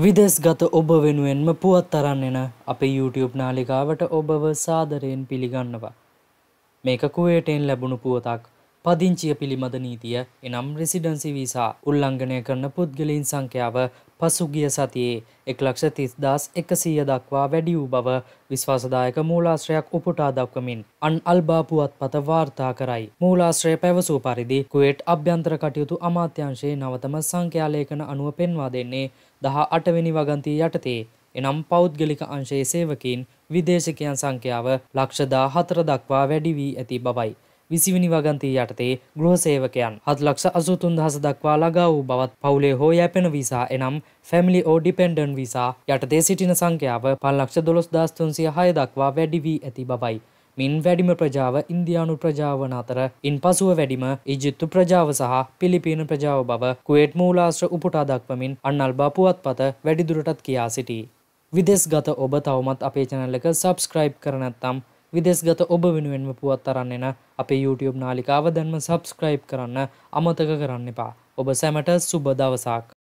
විදෙස් ගත ඔබ වෙනුවෙන්ම පුවත් තරන්නෙන අපේ YouTube නාලිකාවට ඔබව සාදරයෙන් පිළිගන්නවා. මේක කුවේටෙන් ලැබුණු පුවතක් පදිංචිය පිළිබඳ නීතිය එනම් රෙසිඩන්සි වීසා උල්ලංඝනය කරන පුද්ගලයින් සංඛ්‍යාව පසුගිය සතියේ එක් ලක්ෂ තිස්දස් එකසීය දක්වා වැඩි වූ බව විශ්වාසදායක මූලාශ්‍රයක් උපුටා දක්වමින් අන් අල්බාපුවත් පත වාර්තා කරයි. මූලාශ්‍රය පැවසූ පරිදි කුවේට් අභ්‍යන්තර කටයුතු අමාත්‍යංශයේ නවතම සංඛ්‍යාලේඛන අනුව පෙන්වා දෙන්නේ දහ අටවෙනි වගන්තී යටතේ එනම් පෞද්ගලික අංශයේ සේවකින් විදේශකයන් සංඛ්‍යාව ලක්ෂදා හතර දක්වා වැඩි වී ඇති බවයි. විසිවිනි වගන්තී යටතේ ගෘහසේවකයන් හත් ලක්ෂ අසුතුන් දහස දක්වා ලගා වූ බවත් පවුලේ හෝ යැපෙන වීසා එනම් ෆැමිලි ඕ ඩිපෙන්ඩන් වීසා යටතේ සිටින සංඛ්‍යාව පල්ලක්ෂ දොළොස් දස්තුන්සිය හය දක්වා වැඩි වී ඇති බවයි. මින් වැඩිම ප්‍රජාව ඉන්දයානු ප්‍රජාවන අතර ඉන් පසුව වැඩිම ඉජිත්තු ප්‍රජාව සහ පිලිපීන ප්‍රජාව බව කුවේට් මූලාශ්‍ර උපුටා දක්වමින් අන්නල් බාපුවත් පත වැඩිදුරටත් කියා සිටී. විදෙස් ගත ඔබ තවමත් අපේ චනල්ලක සබස්ක්‍රයිබ් කරනැත්තම් විදෙස්ගත ඔබ වෙනුවෙන්ම පුවත් අරන්නෙන අපේ YouTube නාලිකාව දැන්ම සබස්ක්‍රයිබ් කරන්න අමතක කරන්න එපා. ඔබ සැමට සුබ දවසක්.